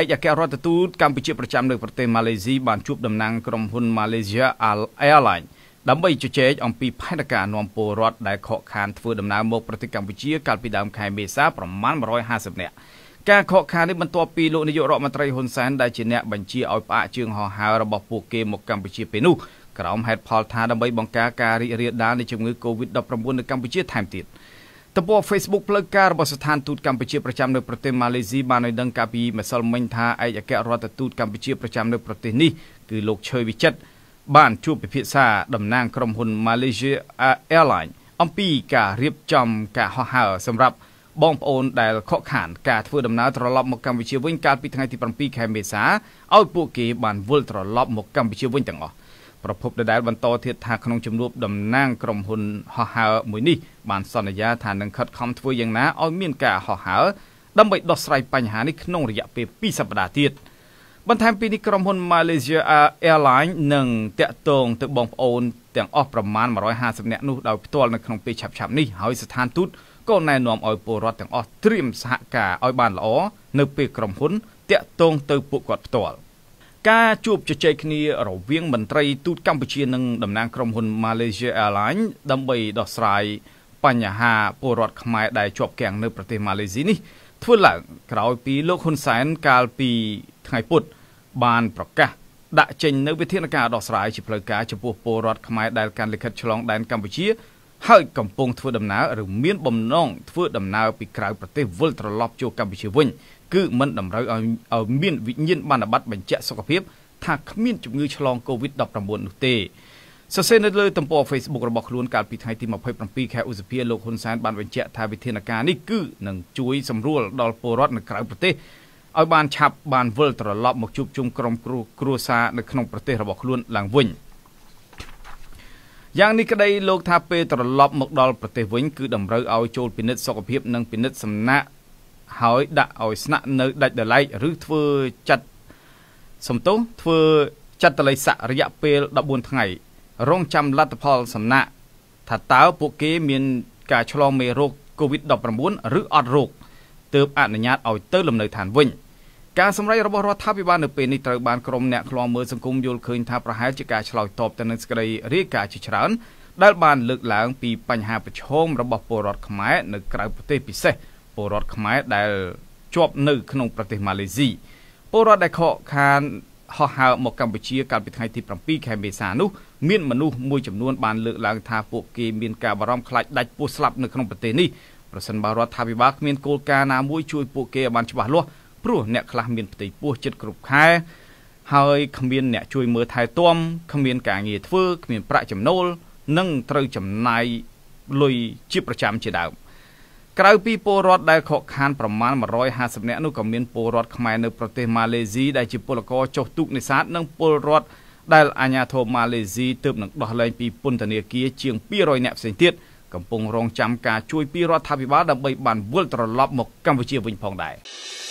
ឯកអគ្គរដ្ឋទូតកម្ពុជាប្រចាំនៅប្រទេសម៉ាឡេស៊ីបានជួបតំណាងក្រុមហ៊ុន Malaysia Airlines ដើម្បីជជែកអំពីផែនការនាំពលរដ្ឋដែលខកខានធ្វើដំណើរមកប្រទេសកម្ពុជាកាលពីដើមខែមេសាប្រមាណ150នាក់ការខកខាននេះបន្ទាប់ពីលោកនាយករដ្ឋមន្ត្រីហ៊ុនសែនដែលជាអ្នកបញ្ជាឲ្យផ្អាកជើងហោះហើររបស់ពួកគេមកកម្ពុជាពេលនោះក្រោមហេតុផលថាដើម្បីបង្ការការរីករាលដាលនៃជំងឺ Covid-19 នៅកម្ពុជាថែមទៀត។ទំព័រ Facebook ផ្លូវការរបស់ស្ថានទូតកម្ពុជាប្រចាំនៅប្រទេសម៉ាឡេស៊ីបានឲ្យដឹងកាលពីម្សិលមិញថាឯកអគ្គរដ្ឋទូតកម្ពុជាប្រចាំនៅប្រទេសនេះគឺលោកឈើវិចិត្របានជួបពិភាក្សាតំណាងក្រុមហ៊ុន Malaysia Airlines អំពីការរៀបចំការហោះហើរសម្រាប់បងប្អូនដែលខកខានការធ្វើដំណើរត្រឡប់មកកម្ពុជាវិញកាលពីថ្ងៃទី7ខែមេសាឲ្យពួកគេបានវិលត្រឡប់មកកម្ពុជាវិញទាំងអស់ប្រពន្ធដដែលបន្តទៀតថាក្នុងជំនួបតំណាងក្រុមហ៊ុនហោះហើរមួយនេះបានសន្យាថានឹងខិតខំធ្វើយ៉ាងណាឲ្យមានការហោះហើរដើម្បីដោះស្រាយបញ្ហានេះក្នុងរយៈពេល2សប្តាហ៍ទៀតបន្ថែមពីនេះក្រុមហ៊ុន Malaysia Airlines នឹងតាក់ទងទៅបងប្អូនទាំងអស់ប្រមាណ150នាក់នោះដោយផ្ទាល់នៅក្នុងពេលឆាប់ៗនេះហើយស្ថានទូតក៏ណែនាំឲ្យពលរដ្ឋទាំងអស់ត្រៀមសហការឲ្យបានល្អនៅពេលក្រុមហ៊ុនតាក់ទងទៅពួកគាត់ផ្ទាល់។ការជួបជជែកគ្នារវាងមន្ត្រីទូតកម្ពុជានិងតំណាងក្រុមហ៊ុន Malaysia Airlines ដើម្បីដោះស្រាយបញ្ហាពលរដ្ឋខ្មែរដែលជាប់គាំងនៅ ប្រទេសម៉ាឡេស៊ីនេះ ធ្វើឡើងក្រោយពីលោកហ៊ុនសែន កាលពីថ្ងៃពុធបាន ប្រកាស ដាក់ចេញនូវវិធានការដោះស្រាយជាផ្លូវការចំពោះពលរដ្ឋខ្មែរដែលកាន់លិខិតឆ្លងដែនកម្ពុជា ហើយកំពុងធ្វើដំណើរឬមានបំណងធ្វើដំណើរពីក្រៅប្រទេសវិលត្រឡប់ចូលកម្ពុជាវិញគឺមិនតម្រូវឲ្យឲ្យមានវិញ្ញាណប័ណ្ណប័ណ្ណបញ្ជាក់សុខភាពថាគ្មានជំងឺឆ្លង COVID-19 នោះទេសរសេរនៅលើទំព័រ Facebook របស់ខ្លួនកាលពីថ្ងៃទី27ខែឧសភាលោកហ៊ុនសែនបានបញ្ជាក់ថាវិធានការនេះគឺនឹងជួយសម្រួលដល់ពលរដ្ឋនៅក្រៅប្រទេសឲ្យបានឆាប់បានវិលត្រឡប់មកជួបជុំក្រុមគ្រួគ្រួសារនៅក្នុងប្រទេសរបស់ខ្លួនឡើងវិញយ៉ាងនេះក្តីលោកថាពេលត្រឡប់មកដល់ប្រទេសវិញគឺតម្រូវឲ្យចូលពិនិត្យសុខភាពនិងពិនិត្យសំណាក់ហើយដាក់ឲ្យស្នាក់នៅដាច់ដライឬធ្វើចាត់សំទោសធ្វើចាត់តលិស័ករយៈពេល14ថ្ងៃរងចាំលទ្ធផលសំណាក់ ថាតើពួកគេមានការឆ្លងមេរោគ COVID-19 ឬអត់រោគទើបអនុញ្ញាតឲ្យទៅលំនៅឋានវិញការសម្ដែងរបស់រដ្ឋាភិបាលនៅពេលនេះត្រូវបានក្រុមអ្នកខ្លាំមើលសង្គមយល់ឃើញថាប្រហែលជាការឆ្លើយតបទៅនឹងសេចក្តីរាយការណ៍ជាច្រើនដែលបានលើកឡើងពី បញ្ហាប្រឈមរបស់ពលរដ្ឋខ្មែរនៅក្រៅប្រទេសពិសេសពលរដ្ឋខ្មែរដែលជាប់នៅក្នុងប្រទេសម៉ាឡេស៊ីពលរដ្ឋដែលខកខានហោះហើរមកកម្ពុជាកាលពីថ្ងៃទី7ខែមេសានោះមានមនុស្សមួយចំនួនបានលើកឡើងថាពួកគេមានការបារម្ភខ្លាចដាច់ពោះស្លាប់នៅក្នុងប្រទេសនេះប្រសិនបើរដ្ឋាភិបាលគ្មានគោលការណ៍ណាមួយជួយពួកគេឲ្យបានច្បាស់លាស់ព្រោះអ្នកខ្លះមានផ្ទៃពោះចិត្តគ្រប់ខែហើយគ្មានអ្នកជួយមើលថែទាំគ្មានការងារធ្វើគ្មានប្រាក់ចំណូលនិងត្រូវចំណាយលុយជាប្រចាំជាដើម។ក្រៅពីពលរដ្ឋដែលខកខានប្រមាណ150នាក់នោះក៏មានពលរដ្ឋខ្មែរនៅប្រទេសម៉ាឡេស៊ីដែលជាពលករចុះទូកនេសាទនិងពលរដ្ឋដែលអាជ្ញាធរម៉ាឡេស៊ីទើបនឹងដោះលែងពីពន្ធនាគារជាង200នាក់ផ្សេងទៀតកំពុងរងចាំការជួយពីរដ្ឋាភិបាលដើម្បីបានវិលត្រឡប់មកកម្ពុជាវិញផងដែរ។